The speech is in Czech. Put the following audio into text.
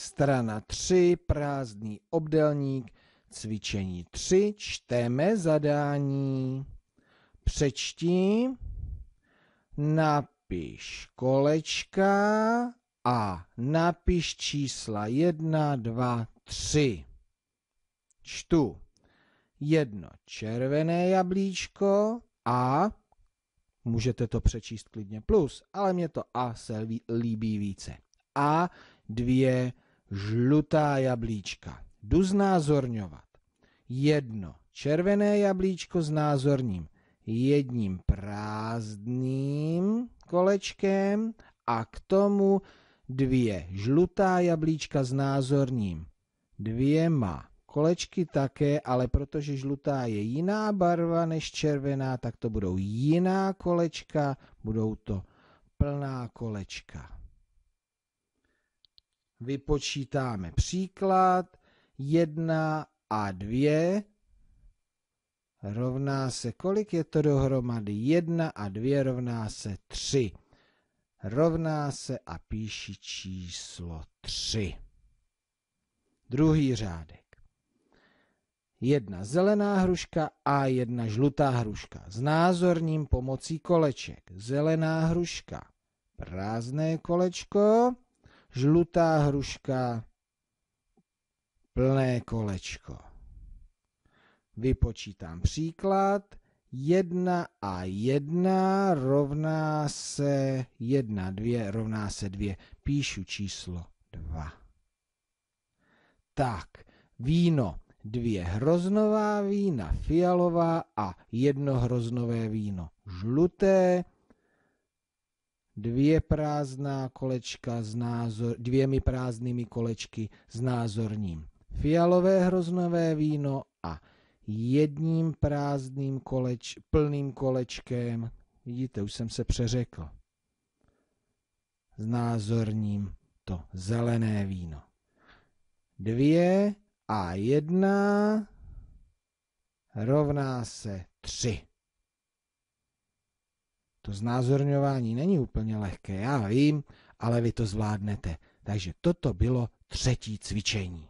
Strana 3, prázdný obdelník, cvičení 3, čteme zadání. Přečti, napiš kolečka a napiš čísla 1, 2, 3. Čtu jedno červené jablíčko a můžete to přečíst klidně plus, ale mě to a se líbí více. A dvě žlutá jablíčka. Jdu znázorňovat. Jedno červené jablíčko znázorním jedním prázdným kolečkem a k tomu dvě žlutá jablíčka znázorním dvěma kolečky také, ale protože žlutá je jiná barva než červená, tak to budou jiná kolečka, budou to plná kolečka vypočítáme příklad 1 a 2 rovná se, kolik je to dohromady? 1 a 2 rovná se 3. Rovná se a píši číslo 3. Druhý řádek. Jedna zelená hruška a jedna žlutá hruška. S názorním pomocí koleček. Zelená hruška. Prázdné kolečko žlutá hruška, plné kolečko. Vypočítám příklad. 1 a 1 rovná se 1, 2 rovná se 2. Píšu číslo 2. Tak, víno. Dvě hroznová vína, fialová a jedno hroznové víno, žluté dvě prázdná kolečka s názor, dvěmi prázdnými kolečky s názorním fialové hroznové víno a jedním prázdným koleč, plným kolečkem, vidíte, už jsem se přeřekl, s názorním to zelené víno. Dvě a jedna rovná se tři. To znázorňování není úplně lehké, já vím, ale vy to zvládnete. Takže toto bylo třetí cvičení.